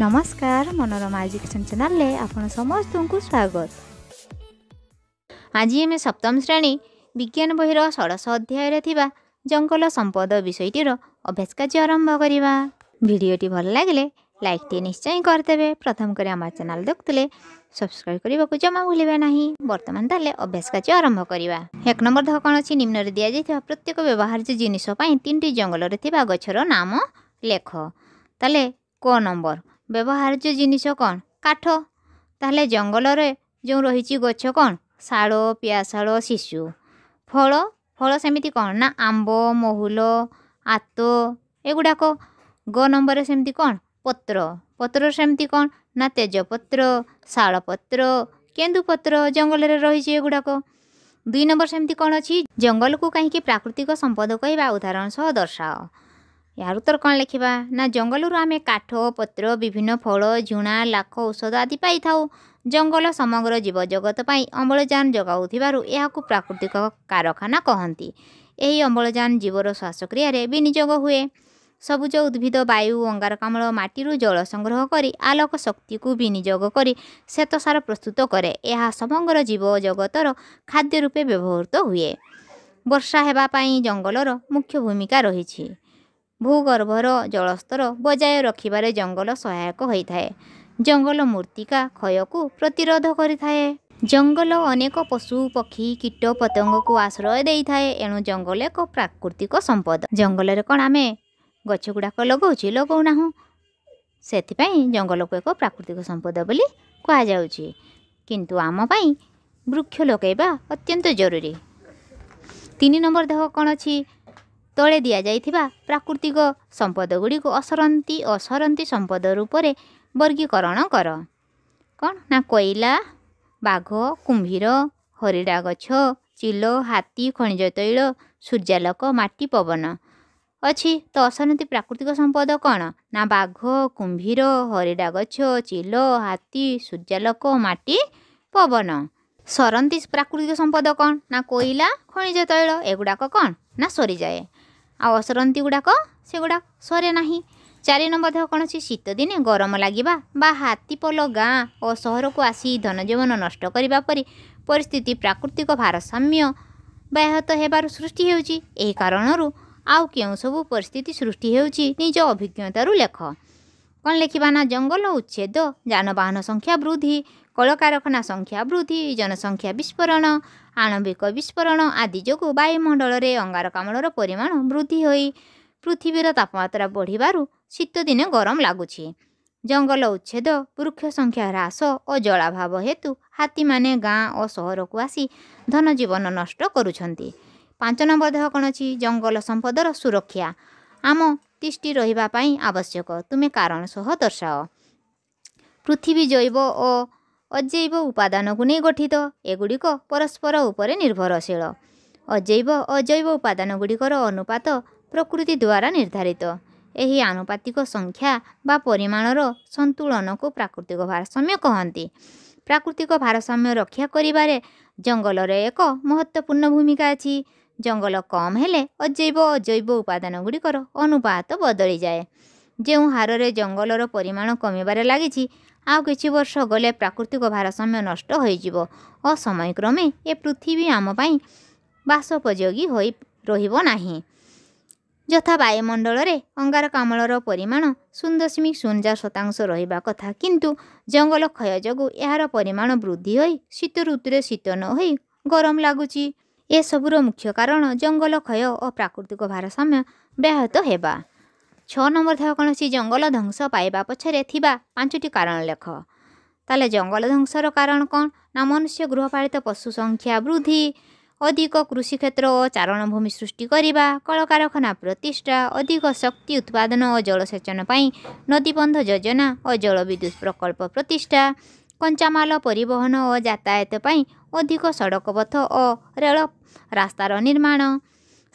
ନମସ୍କାର ମନର ମ୍ୟାଜିକ୍ ଚ୍ୟାନେଲରେ ଆପଣ ସମସ୍ତଙ୍କୁ ସ୍ୱାଗତ ଆଜି ଆମେ ସପ୍ତମ ଶ୍ରେଣୀ ବିଜ୍ଞାନ ବହିର ଷୋଡ଼ଶ ଅଧ୍ୟାୟରେ ଥିବା ଜଙ୍ଗଲ ସମ୍ପଦ ବିଷୟଟିର ଅଭ୍ୟାସ କାର୍ଯ୍ୟ ଆରମ୍ଭ କରିବା ଭିଡ଼ିଓଟି ଭଲ ଲାଗିଲେ ଲାଇକ୍ଟିଏ ନିଶ୍ଚୟ କରିଦେବେ ପ୍ରଥମ କରି ଆମ ଚ୍ୟାନେଲ ଦେଖୁଥିଲେ ସବସ୍କ୍ରାଇବ୍ କରିବାକୁ ଜମା ଭୁଲିବେ ନାହିଁ ବର୍ତ୍ତମାନ ତାହେଲେ ଅଭ୍ୟାସ କାର୍ଯ୍ୟ ଆରମ୍ଭ କରିବା ଏକ ନମ୍ବର ଧ କ'ଣ ଅଛି ନିମ୍ନରେ ଦିଆଯାଇଥିବା ପ୍ରତ୍ୟେକ ବ୍ୟବହାର୍ଯ୍ୟ ଜିନିଷ ପାଇଁ ତିନୋଟି ଜଙ୍ଗଲରେ ଥିବା ଗଛର ନାମ ଲେଖ ତାହେଲେ କ ନମ୍ବର ବ୍ୟବହାର୍ଯ୍ୟ ଜିନିଷ କ'ଣ କାଠ ତାହେଲେ ଜଙ୍ଗଲରେ ଯେଉଁ ରହିଛି ଗଛ କ'ଣ ଶାଳ ପିଆଶାଳ ଶିଶୁ ଫଳ ଫଳ ସେମିତି କ'ଣ ନା ଆମ୍ବ ମହୁଲ ଆତ ଏଗୁଡ଼ାକ ଗ ନମ୍ବରରେ ସେମିତି କ'ଣ ପତ୍ର ପତ୍ର ସେମିତି କ'ଣ ନା ତେଜପତ୍ର ଶାଳପତ୍ର କେନ୍ଦୁପତ୍ର ଜଙ୍ଗଲରେ ରହିଛି ଏଗୁଡ଼ାକ ଦୁଇ ନମ୍ବର ସେମିତି କ'ଣ ଅଛି ଜଙ୍ଗଲକୁ କାହିଁକି ପ୍ରାକୃତିକ ସମ୍ପଦ କହିବା ଉଦାହରଣ ସହ ଦର୍ଶାଅ ଏହାର ଉତ୍ତର କ'ଣ ଲେଖିବା ନା ଜଙ୍ଗଲରୁ ଆମେ କାଠ ପତ୍ର ବିଭିନ୍ନ ଫଳ ଝୁଣା ଲାଖ ଔଷଧ ଆଦି ପାଇଥାଉ ଜଙ୍ଗଲ ସମଗ୍ର ଜୀବଜଗତ ପାଇଁ ଅମ୍ଳଜାନ ଯୋଗାଉଥିବାରୁ ଏହାକୁ ପ୍ରାକୃତିକ କାରଖାନା କହନ୍ତି ଏହି ଅମ୍ଳଜାନ ଜୀବର ଶ୍ୱାସକ୍ରିୟାରେ ବିନିଯୋଗ ହୁଏ ସବୁଜ ଉଦ୍ଭିଦ ବାୟୁ ଅଙ୍ଗାରକାମ୍ଳ ମାଟିରୁ ଜଳ ସଂଗ୍ରହ କରି ଆଲୋକ ଶକ୍ତିକୁ ବିନିଯୋଗ କରି ଶ୍ୱେତସାର ପ୍ରସ୍ତୁତ କରେ ଏହା ସମଗ୍ର ଜୀବଜଗତର ଖାଦ୍ୟ ରୂପେ ବ୍ୟବହୃତ ହୁଏ ବର୍ଷା ହେବା ପାଇଁ ଜଙ୍ଗଲର ମୁଖ୍ୟ ଭୂମିକା ରହିଛି ଭୂଗର୍ଭର ଜଳସ୍ତର ବଜାୟ ରଖିବାରେ ଜଙ୍ଗଲ ସହାୟକ ହୋଇଥାଏ ଜଙ୍ଗଲ ମୂର୍ତ୍ତିକା କ୍ଷୟକୁ ପ୍ରତିରୋଧ କରିଥାଏ ଜଙ୍ଗଲ ଅନେକ ପଶୁ ପକ୍ଷୀ କୀଟ ପତଙ୍ଗକୁ ଆଶ୍ରୟ ଦେଇଥାଏ ଏଣୁ ଜଙ୍ଗଲ ଏକ ପ୍ରାକୃତିକ ସମ୍ପଦ ଜଙ୍ଗଲରେ କ'ଣ ଆମେ ଗଛ ଗୁଡ଼ାକ ଲଗାଉଛେ ଲଗାଉନାହୁଁ ସେଥିପାଇଁ ଜଙ୍ଗଲକୁ ଏକ ପ୍ରାକୃତିକ ସମ୍ପଦ ବୋଲି କୁହାଯାଉଛି କିନ୍ତୁ ଆମ ପାଇଁ ବୃକ୍ଷ ଲଗାଇବା ଅତ୍ୟନ୍ତ ଜରୁରୀ ତିନି ନମ୍ବର ଦେହ କ'ଣ ଅଛି ତଳେ ଦିଆଯାଇଥିବା ପ୍ରାକୃତିକ ସମ୍ପଦ ଗୁଡ଼ିକୁ ଅସରନ୍ତି ଅସରନ୍ତି ସମ୍ପଦ ରୂପରେ ବର୍ଗୀକରଣ କର କ'ଣ ନା କୋଇଲା ବାଘ କୁମ୍ଭୀର ହରିଡ଼ା ଗଛ ଚିଲ ହାତୀ ଖଣିଜ ତୈଳ ସୂର୍ଯ୍ୟାଲୋକ ମାଟି ପବନ ଅଛି ତ ଅସରନ୍ତି ପ୍ରାକୃତିକ ସମ୍ପଦ କ'ଣ ନା ବାଘ କୁମ୍ଭୀର ହରିଡ଼ା ଗଛ ଚିଲ ହାତୀ ସୂର୍ଯ୍ୟାଲୋକ ମାଟି ପବନ ସରନ୍ତି ପ୍ରାକୃତିକ ସମ୍ପଦ କ'ଣ ନା କୋଇଲା ଖଣିଜ ତୈଳ ଏଗୁଡ଼ାକ କ'ଣ ନା ସରିଯାଏ ଆଉ ଅସରନ୍ତି ଗୁଡ଼ାକ ସେଗୁଡ଼ାକ ସରେ ନାହିଁ ଚାରି ନମ୍ବର ଦେହ କ'ଣ ଅଛି ଶୀତ ଦିନେ ଗରମ ଲାଗିବା ବା ହାତୀପଲ ଗାଁ ଓ ସହରକୁ ଆସି ଧନଜୀବନ ନଷ୍ଟ କରିବା ପରି ପରିସ୍ଥିତି ପ୍ରାକୃତିକ ଭାରସାମ୍ୟ ବ୍ୟାହତ ହେବାରୁ ସୃଷ୍ଟି ହେଉଛି ଏହି କାରଣରୁ ଆଉ କେଉଁ ସବୁ ପରିସ୍ଥିତି ସୃଷ୍ଟି ହେଉଛି ନିଜ ଅଭିଜ୍ଞତାରୁ ଲେଖ କ'ଣ ଲେଖିବା ନା ଜଙ୍ଗଲ ଉଚ୍ଛେଦ ଯାନବାହନ ସଂଖ୍ୟା ବୃଦ୍ଧି କଳକାରଖାନା ସଂଖ୍ୟା ବୃଦ୍ଧି ଜନସଂଖ୍ୟା ବିସ୍ଫୋରଣ ଆଣବିକ ବିସ୍ଫୋରଣ ଆଦି ଯୋଗୁଁ ବାୟୁମଣ୍ଡଳରେ ଅଙ୍ଗାରକାମ୍ଳର ପରିମାଣ ବୃଦ୍ଧି ହୋଇ ପୃଥିବୀର ତାପମାତ୍ରା ବଢ଼ିବାରୁ ଶୀତଦିନେ ଗରମ ଲାଗୁଛି ଜଙ୍ଗଲ ଉଚ୍ଛେଦ ବୃକ୍ଷ ସଂଖ୍ୟା ହ୍ରାସ ଓ ଜଳାଭାବ ହେତୁ ହାତୀମାନେ ଗାଁ ଓ ସହରକୁ ଆସି ଧନଜୀବନ ନଷ୍ଟ କରୁଛନ୍ତି ପାଞ୍ଚ ନମ୍ବର ଦେହ କ'ଣ ଅଛି ଜଙ୍ଗଲ ସମ୍ପଦର ସୁରକ୍ଷା ଆମ ତିଷ୍ଟି ରହିବା ପାଇଁ ଆବଶ୍ୟକ ତୁମେ କାରଣ ସହ ଦର୍ଶାଅ ପୃଥିବୀ ଜୈବ ଓ ଅଜୈବ ଉପାଦାନକୁ ନେଇ ଗଠିତ ଏଗୁଡ଼ିକ ପରସ୍ପର ଉପରେ ନିର୍ଭରଶୀଳ ଅଜୈବ ଅଜୈବ ଉପାଦାନ ଗୁଡ଼ିକର ଅନୁପାତ ପ୍ରକୃତି ଦ୍ୱାରା ନିର୍ଦ୍ଧାରିତ ଏହି ଆନୁପାତିକ ସଂଖ୍ୟା ବା ପରିମାଣର ସନ୍ତୁଳନକୁ ପ୍ରାକୃତିକ ଭାରସାମ୍ୟ କହନ୍ତି ପ୍ରାକୃତିକ ଭାରସାମ୍ୟ ରକ୍ଷା କରିବାରେ ଜଙ୍ଗଲର ଏକ ମହତ୍ତ୍ୱପୂର୍ଣ୍ଣ ଭୂମିକା ଅଛି ଜଙ୍ଗଲ କମ୍ ହେଲେ ଅଜୈବ ଅଜୈବ ଉପାଦାନ ଗୁଡ଼ିକର ଅନୁପାତ ବଦଳିଯାଏ ଯେଉଁ ହାରରେ ଜଙ୍ଗଲର ପରିମାଣ କମିବାରେ ଲାଗିଛି ଆଉ କିଛି ବର୍ଷ ଗଲେ ପ୍ରାକୃତିକ ଭାରସାମ୍ୟ ନଷ୍ଟ ହୋଇଯିବ ଓ ସମୟକ୍ରମେ ଏ ପୃଥିବୀ ଆମ ପାଇଁ ବାସୋପଯୋଗୀ ହୋଇ ରହିବ ନାହିଁ ଯଥା ବାୟୁମଣ୍ଡଳରେ ଅଙ୍ଗାରକାମ୍ଳର ପରିମାଣ ଶୂନ ଦଶମିକ ଶୂନ ଚାରି ଶତାଂଶ ରହିବା କଥା କିନ୍ତୁ ଜଙ୍ଗଲ କ୍ଷୟ ଯୋଗୁଁ ଏହାର ପରିମାଣ ବୃଦ୍ଧି ହୋଇ ଶୀତ ଋତୁରେ ଶୀତ ନ ହୋଇ ଗରମ ଲାଗୁଛି ଏସବୁର ମୁଖ୍ୟ କାରଣ ଜଙ୍ଗଲ କ୍ଷୟ ଓ ପ୍ରାକୃତିକ ଭାରସାମ୍ୟ ବ୍ୟାହତ ହେବା ଛଅ ନମ୍ବର ଥିବା କୌଣସି ଜଙ୍ଗଲ ଧ୍ୱଂସ ପାଇବା ପଛରେ ଥିବା ପାଞ୍ଚଟି କାରଣ ଲେଖ ତାହେଲେ ଜଙ୍ଗଲ ଧ୍ୱଂସର କାରଣ କ'ଣ ନା ମନୁଷ୍ୟ ଗୃହପାଳିତ ପଶୁ ସଂଖ୍ୟା ବୃଦ୍ଧି ଅଧିକ କୃଷିକ୍ଷେତ୍ର ଓ ଚାରଣଭୂମି ସୃଷ୍ଟି କରିବା କଳକାରଖାନା ପ୍ରତିଷ୍ଠା ଅଧିକ ଶକ୍ତି ଉତ୍ପାଦନ ଓ ଜଳସେଚନ ପାଇଁ ନଦୀବନ୍ଧ ଯୋଜନା ଓ ଜଳବିଦ୍ୟୁତ ପ୍ରକଳ୍ପ ପ୍ରତିଷ୍ଠା କଞ୍ଚାମାଲ ପରିବହନ ଓ ଯାତାୟାତ ପାଇଁ ଅଧିକ ସଡ଼କପଥ ଓ ରେଳ ରାସ୍ତାର ନିର୍ମାଣ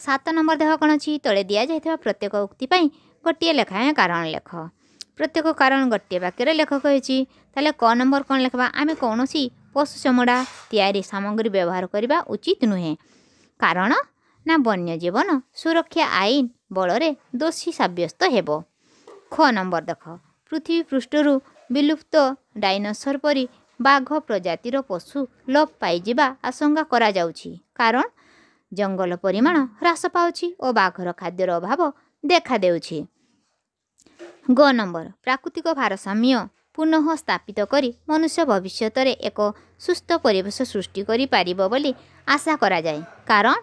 ସାତ ନମ୍ବର ଦେହ କ'ଣ ଅଛି ତଳେ ଦିଆଯାଇଥିବା ପ୍ରତ୍ୟେକ ଉକ୍ତି ପାଇଁ ଗୋଟିଏ ଲେଖାଏଁ କାରଣ ଲେଖ ପ୍ରତ୍ୟେକ କାରଣ ଗୋଟିଏ ବାକ୍ୟରେ ଲେଖ କହିଛି ତାହେଲେ କ ନମ୍ବର କ'ଣ ଲେଖିବା ଆମେ କୌଣସି ପଶୁ ଚମଡ଼ା ତିଆରି ସାମଗ୍ରୀ ବ୍ୟବହାର କରିବା ଉଚିତ ନୁହେଁ କାରଣ ନା ବନ୍ୟଜୀବନ ସୁରକ୍ଷା ଆଇନ ବଳରେ ଦୋଷୀ ସାବ୍ୟସ୍ତ ହେବ ଖ ନମ୍ବର ଦେଖ ପୃଥିବୀ ପୃଷ୍ଠରୁ ବିଲୁପ୍ତ ଡାଇନୋସର ପରି ବାଘ ପ୍ରଜାତିର ପଶୁ ଲୋପ ପାଇଯିବା ଆଶଙ୍କା କରାଯାଉଛି କାରଣ ଜଙ୍ଗଲ ପରିମାଣ ହ୍ରାସ ପାଉଛି ଓ ବାଘର ଖାଦ୍ୟର ଅଭାବ ଦେଖାଦେଉଛି ଗ ନମ୍ବର ପ୍ରାକୃତିକ ଭାରସାମ୍ୟ ପୁନଃ ସ୍ଥାପିତ କରି ମନୁଷ୍ୟ ଭବିଷ୍ୟତରେ ଏକ ସୁସ୍ଥ ପରିବେଶ ସୃଷ୍ଟି କରିପାରିବ ବୋଲି ଆଶା କରାଯାଏ କାରଣ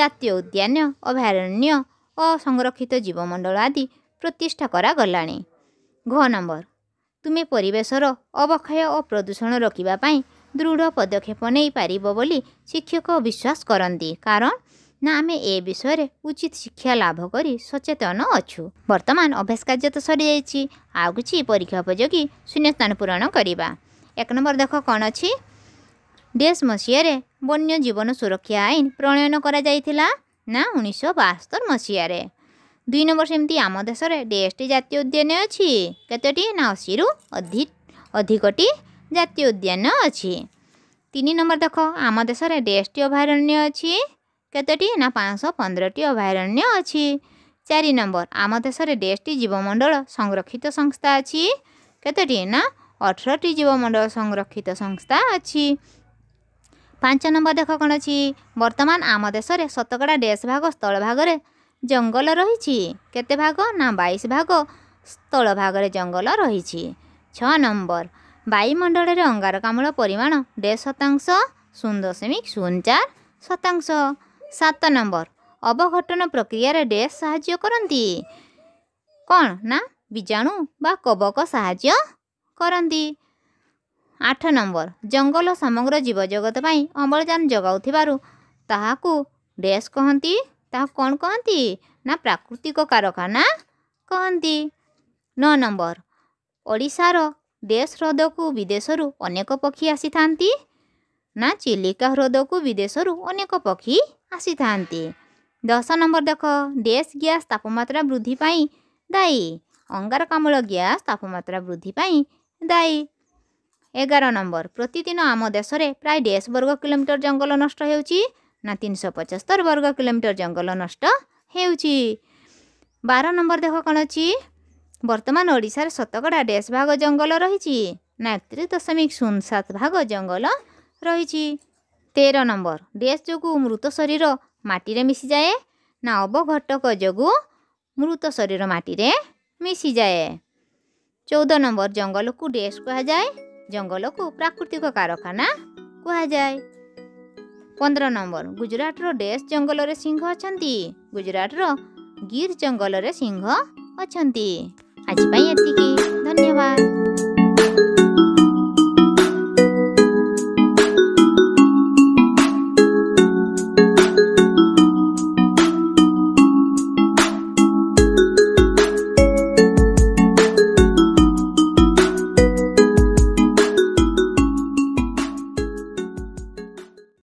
ଜାତୀୟ ଉଦ୍ୟାନ ଅଭୟାରଣ୍ୟ ଅସଂରକ୍ଷିତ ଜୀବମଣ୍ଡଳ ଆଦି ପ୍ରତିଷ୍ଠା କରାଗଲାଣି ଘ ନମ୍ବର ତୁମେ ପରିବେଶର ଅବକ୍ଷୟ ଓ ପ୍ରଦୂଷଣ ରଖିବା ପାଇଁ ଦୃଢ଼ ପଦକ୍ଷେପ ନେଇପାରିବ ବୋଲି ଶିକ୍ଷକ ବିଶ୍ୱାସ କରନ୍ତି କାରଣ ନା ଆମେ ଏ ବିଷୟରେ ଉଚିତ ଶିକ୍ଷା ଲାଭ କରି ସଚେତନ ଅଛୁ ବର୍ତ୍ତମାନ ଅଭ୍ୟାସ କାର୍ଯ୍ୟ ତ ସରିଯାଇଛି ଆଉ କିଛି ପରୀକ୍ଷା ଉପଯୋଗୀ ଶୂନ୍ୟସ୍ଥାନ ପୂରଣ କରିବା ଏକ ନମ୍ବର ଦେଖ କ'ଣ ଅଛି ଡେସ୍ ମସିହାରେ ବନ୍ୟଜୀବନ ସୁରକ୍ଷା ଆଇନ ପ୍ରଣୟନ କରାଯାଇଥିଲା ନା ଉଣେଇଶହ ବାସ୍ତର ମସିହାରେ ଦୁଇ ନମ୍ବର ସେମିତି ଆମ ଦେଶରେ ଡେସ୍ଟି ଜାତୀୟ ଉଦ୍ୟାନ ଅଛି କେତୋଟି ନା ଅଶୀରୁ ଅଧିକଟି ଜାତୀୟ ଉଦ୍ୟାନ ଅଛି ତିନି ନମ୍ବର ଦେଖ ଆମ ଦେଶରେ ଡେସ୍ଟି ଅଭୟାରଣ୍ୟ ଅଛି କେତୋଟି ନା ପାଞ୍ଚଶହ ପନ୍ଦରଟି ଅଭୟାରଣ୍ୟ ଅଛି ଚାରି ନମ୍ବର ଆମ ଦେଶରେ ଡେସ୍ଟି ଜୀବମଣ୍ଡଳ ସଂରକ୍ଷିତ ସଂସ୍ଥା ଅଛି କେତୋଟି ନା ଅଠରଟି ଜୀବମଣ୍ଡଳ ସଂରକ୍ଷିତ ସଂସ୍ଥା ଅଛି ପାଞ୍ଚ ନମ୍ବର ଦେଖ କ'ଣ ଅଛି ବର୍ତ୍ତମାନ ଆମ ଦେଶରେ ଶତକଡ଼ା ଡେସ୍ ଭାଗ ସ୍ଥଳ ଭାଗରେ ଜଙ୍ଗଲ ରହିଛି କେତେ ଭାଗ ନା ବାଇଶ ଭାଗ ସ୍ଥଳ ଭାଗରେ ଜଙ୍ଗଲ ରହିଛି ଛଅ ନମ୍ବର ବାୟୁମଣ୍ଡଳରେ ଅଙ୍ଗାରକାମ୍ଳ ପରିମାଣ ଡେଢ଼ ଶତାଂଶ ଶୂନ ଦଶମିକ ଶୂନ ଚାରି ଶତାଂଶ ସାତ ନମ୍ବର ଅବଘଟନ ପ୍ରକ୍ରିୟାରେ ଡେସ୍ ସାହାଯ୍ୟ କରନ୍ତି କ'ଣ ନା ବୀଜାଣୁ ବା କବକ ସାହାଯ୍ୟ କରନ୍ତି ଆଠ ନମ୍ବର ଜଙ୍ଗଲ ସମଗ୍ର ଜୀବଜଗତ ପାଇଁ ଅମ୍ଳଜାନ ଯୋଗାଉଥିବାରୁ ତାହାକୁ ଡେସ୍ କହନ୍ତି ତାହାକୁ କ'ଣ କହନ୍ତି ନା ପ୍ରାକୃତିକ କାରଖାନା କହନ୍ତି ନଅ ନମ୍ବର ଓଡ଼ିଶାର ଡେସ୍ ହ୍ରଦକୁ ବିଦେଶରୁ ଅନେକ ପକ୍ଷୀ ଆସିଥାନ୍ତି ନା ଚିଲିକା ହ୍ରଦକୁ ବିଦେଶରୁ ଅନେକ ପକ୍ଷୀ ଆସିଥାନ୍ତି ଦଶ ନମ୍ବର ଦେଖ ଡେସ୍ ଗ୍ୟାସ୍ ତାପମାତ୍ରା ବୃଦ୍ଧି ପାଇଁ ଦାୟୀ ଅଙ୍ଗାରକାମ୍ଳ ଗ୍ୟାସ୍ ତାପମାତ୍ରା ବୃଦ୍ଧି ପାଇଁ ଦାୟୀ ଏଗାର ନମ୍ବର ପ୍ରତିଦିନ ଆମ ଦେଶରେ ପ୍ରାୟ ଡେସ୍ ବର୍ଗ କିଲୋମିଟର ଜଙ୍ଗଲ ନଷ୍ଟ ହେଉଛି ନା ତିନିଶହ ପଚସ୍ତର ବର୍ଗ କିଲୋମିଟର ଜଙ୍ଗଲ ନଷ୍ଟ ହେଉଛି ବାର ନମ୍ବର ଦେଖ କ'ଣ ଅଛି ବର୍ତ୍ତମାନ ଓଡ଼ିଶାରେ ଶତକଡ଼ା ଡେସ୍ ଭାଗ ଜଙ୍ଗଲ ରହିଛି ନା ଏକତିରିଶ ଦଶମିକ ଶୂନ ସାତ ଭାଗ ଜଙ୍ଗଲ ରହିଛି ତେର ନମ୍ବର ଡ୍ରେସ୍ ଯୋଗୁଁ ମୃତ ଶରୀର ମାଟିରେ ମିଶିଯାଏ ନା ଅବଘଟକ ଯୋଗୁଁ ମୃତ ଶରୀର ମାଟିରେ ମିଶିଯାଏ ଚଉଦ ନମ୍ବର ଜଙ୍ଗଲକୁ ଡ୍ରେସ୍ କୁହାଯାଏ ଜଙ୍ଗଲକୁ ପ୍ରାକୃତିକ କାରଖାନା କୁହାଯାଏ ପନ୍ଦର ନମ୍ବର ଗୁଜୁରାଟର ଡେସ୍ ଜଙ୍ଗଲରେ ସିଂହ ଅଛନ୍ତି ଗୁଜୁରାଟର ଗିର୍ ଜଙ୍ଗଲରେ ସିଂହ ଅଛନ୍ତି ଆଜି ପାଇଁ ଏତିକି ଧନ୍ୟବାଦ